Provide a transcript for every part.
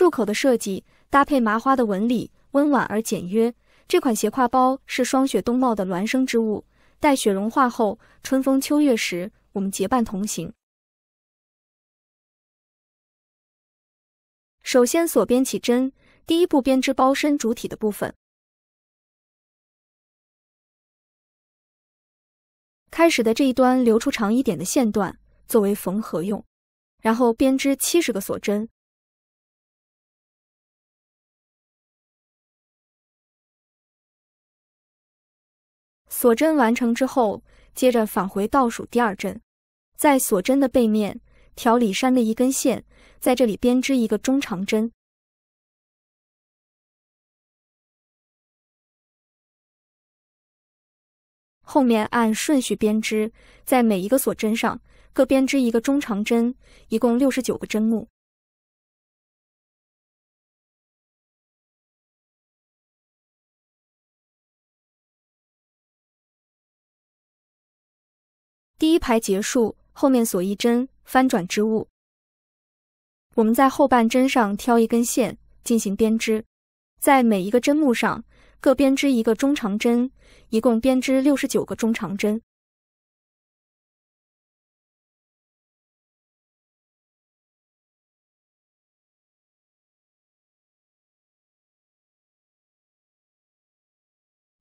束口的设计搭配麻花的纹理，温婉而简约。这款斜挎包是霜雪冬帽的孪生之物，待雪融化后，春风秋月时，我们结伴同行。首先锁边起针，第一步编织包身主体的部分。开始的这一端留出长一点的线段作为缝合用，然后编织七十个锁针。锁针完成之后，接着返回倒数第二针，在锁针的背面挑里山的一根线，在这里编织一个中长针。后面按顺序编织，在每一个锁针上各编织一个中长针，一共六十九个针目。第一排结束，后面锁一针，翻转织物。我们在后半针上挑一根线进行编织，在每一个针目上各编织一个中长针，一共编织六十九个中长针。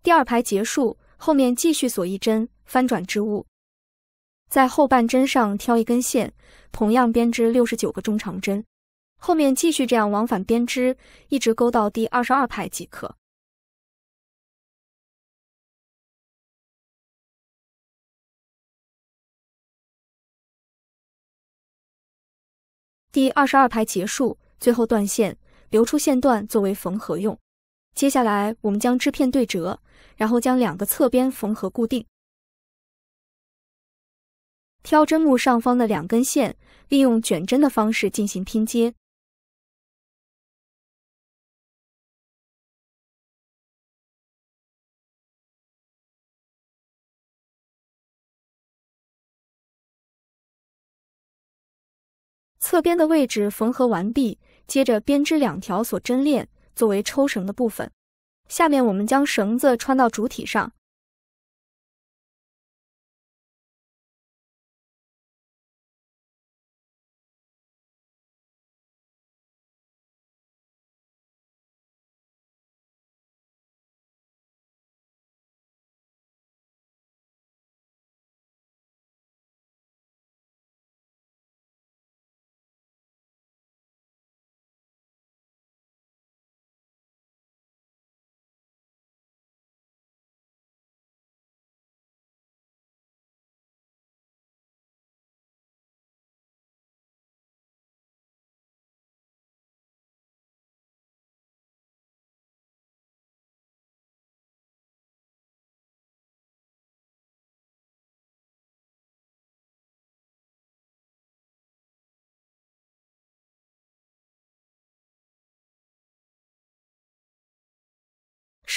第二排结束，后面继续锁一针，翻转织物。在后半针上挑一根线，同样编织六十九个中长针，后面继续这样往返编织，一直钩到第二十二排即可。第二十二排结束，最后断线，留出线段作为缝合用。接下来我们将织片对折，然后将两个侧边缝合固定。挑针目上方的两根线，利用卷针的方式进行拼接。侧边的位置缝合完毕，接着编织两条锁针链作为抽绳的部分。下面我们将绳子穿到主体上。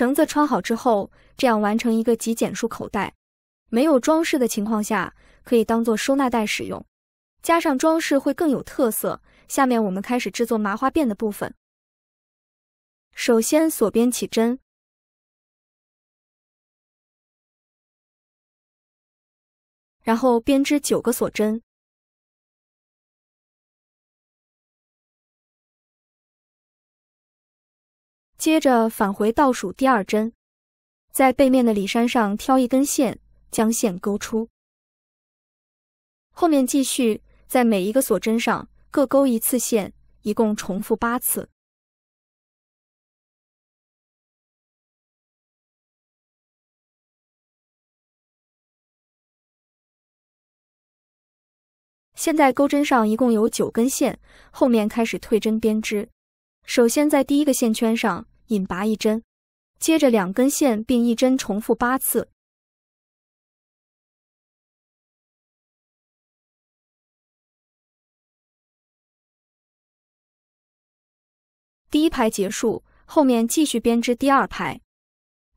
绳子穿好之后，这样完成一个极简束口袋。没有装饰的情况下，可以当做收纳袋使用。加上装饰会更有特色。下面我们开始制作麻花辫的部分。首先锁边起针，然后编织九个锁针。接着返回倒数第二针，在背面的里山上挑一根线，将线勾出。后面继续在每一个锁针上各勾一次线，一共重复八次。现在钩针上一共有九根线，后面开始退针编织。首先在第一个线圈上。引拔一针，接着两根线并一针，重复八次。第一排结束，后面继续编织第二排。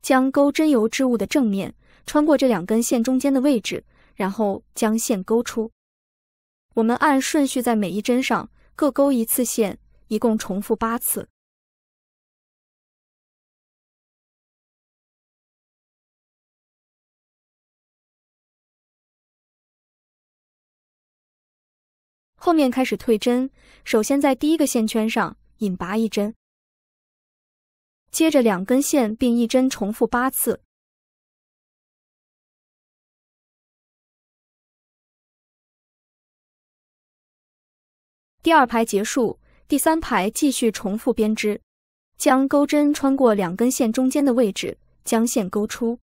将钩针由织物的正面穿过这两根线中间的位置，然后将线钩出。我们按顺序在每一针上各钩一次线，一共重复八次。后面开始退针，首先在第一个线圈上引拔一针，接着两根线并一针，重复八次。第二排结束，第三排继续重复编织，将钩针穿过两根线中间的位置，将线钩出，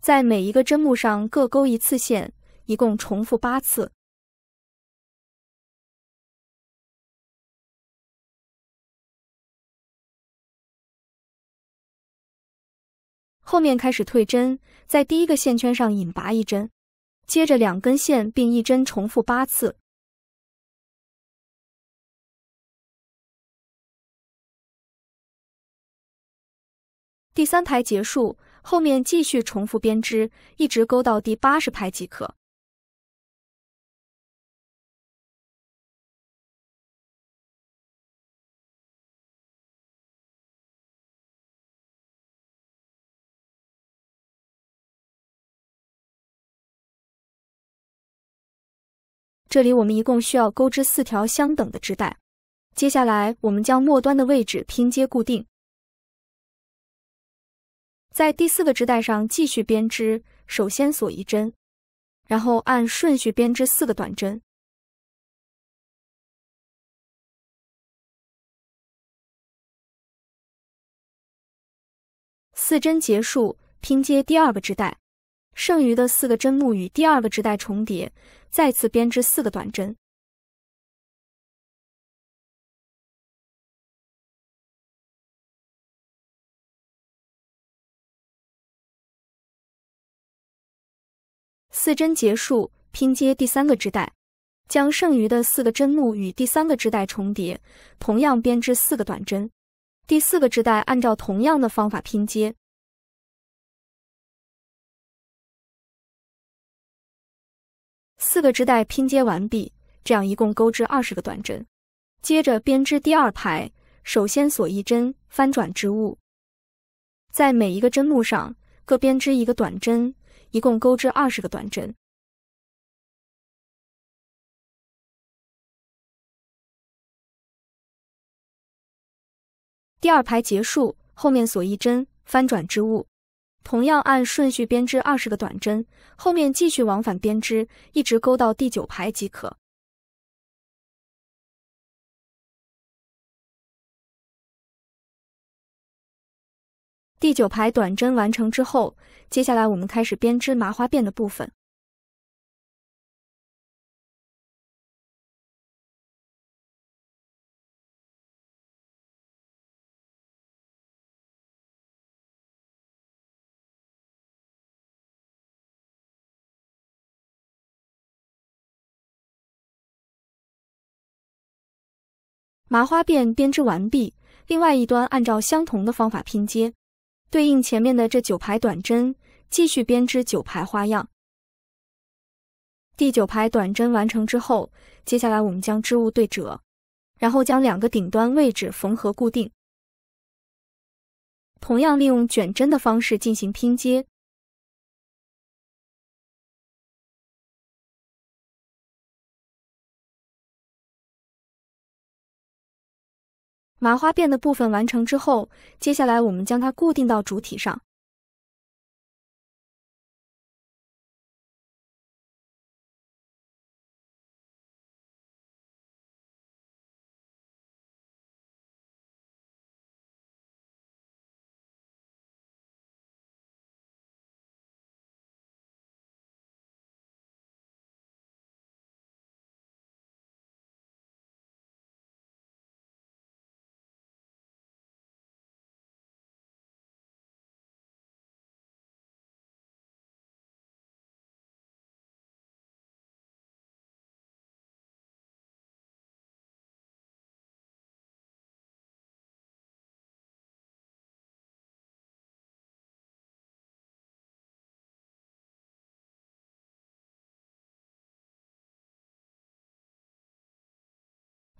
在每一个针目上各钩一次线，一共重复八次。后面开始退针，在第一个线圈上引拔一针，接着两根线并一针，重复八次。第三排结束，后面继续重复编织，一直钩到第八十排即可。这里我们一共需要钩织四条相等的织带，接下来我们将末端的位置拼接固定，在第四个织带上继续编织，首先锁一针，然后按顺序编织四个短针，四针结束，拼接第二个织带。剩余的四个针目与第二个织带重叠，再次编织四个短针。四针结束，拼接第三个织带，将剩余的四个针目与第三个织带重叠，同样编织四个短针。第四个织带按照同样的方法拼接。四个织带拼接完毕，这样一共钩织二十个短针。接着编织第二排，首先锁一针，翻转织物，在每一个针目上各编织一个短针，一共钩织二十个短针。第二排结束，后面锁一针，翻转织物。同样按顺序编织二十个短针，后面继续往返编织，一直钩到第九排即可。第九排短针完成之后，接下来我们开始编织麻花辫的部分。麻花辫编织完毕，另外一端按照相同的方法拼接，对应前面的这九排短针，继续编织九排花样。第九排短针完成之后，接下来我们将织物对折，然后将两个顶端位置缝合固定。同样利用卷针的方式进行拼接。麻花辫的部分完成之后，接下来我们将它固定到主体上。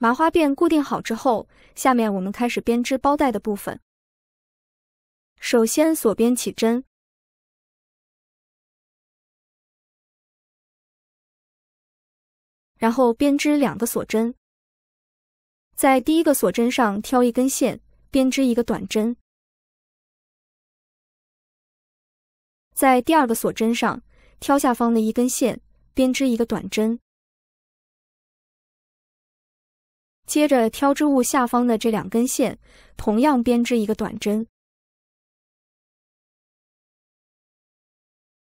麻花辫固定好之后，下面我们开始编织包带的部分。首先锁边起针，然后编织两个锁针。在第一个锁针上挑一根线，编织一个短针。在第二个锁针上挑下方的一根线，编织一个短针。接着挑织物下方的这两根线，同样编织一个短针。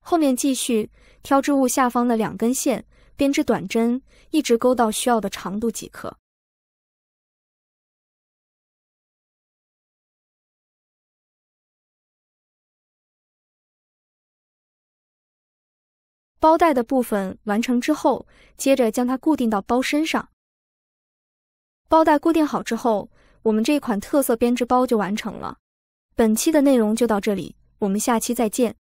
后面继续挑织物下方的两根线，编织短针，一直钩到需要的长度即可。包带的部分完成之后，接着将它固定到包身上。包带固定好之后，我们这一款特色编织包就完成了。本期的内容就到这里，我们下期再见。